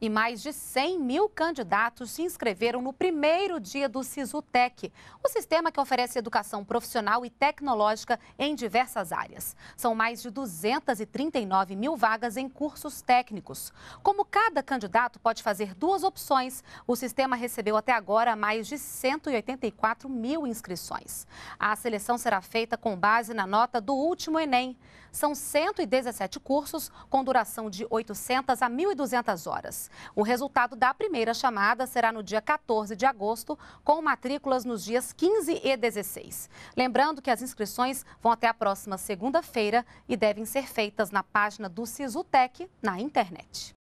e mais de 100 mil candidatos se inscreveram no primeiro dia do SISUTEC, o sistema que oferece educação profissional e tecnológica em diversas áreas. São mais de 239 mil vagas em cursos técnicos. Como cada candidato pode fazer duas opções, o sistema recebeu até agora mais de 184 mil inscrições. A seleção será feita com base na nota do último Enem. São 117 cursos com duração de 800 a 1.200 horas. O resultado da primeira chamada será no dia 14 de agosto, com matrículas nos dias 15 e 16. Lembrando que as inscrições vão até a próxima segunda-feira e devem ser feitas na página do SISUTEC na internet.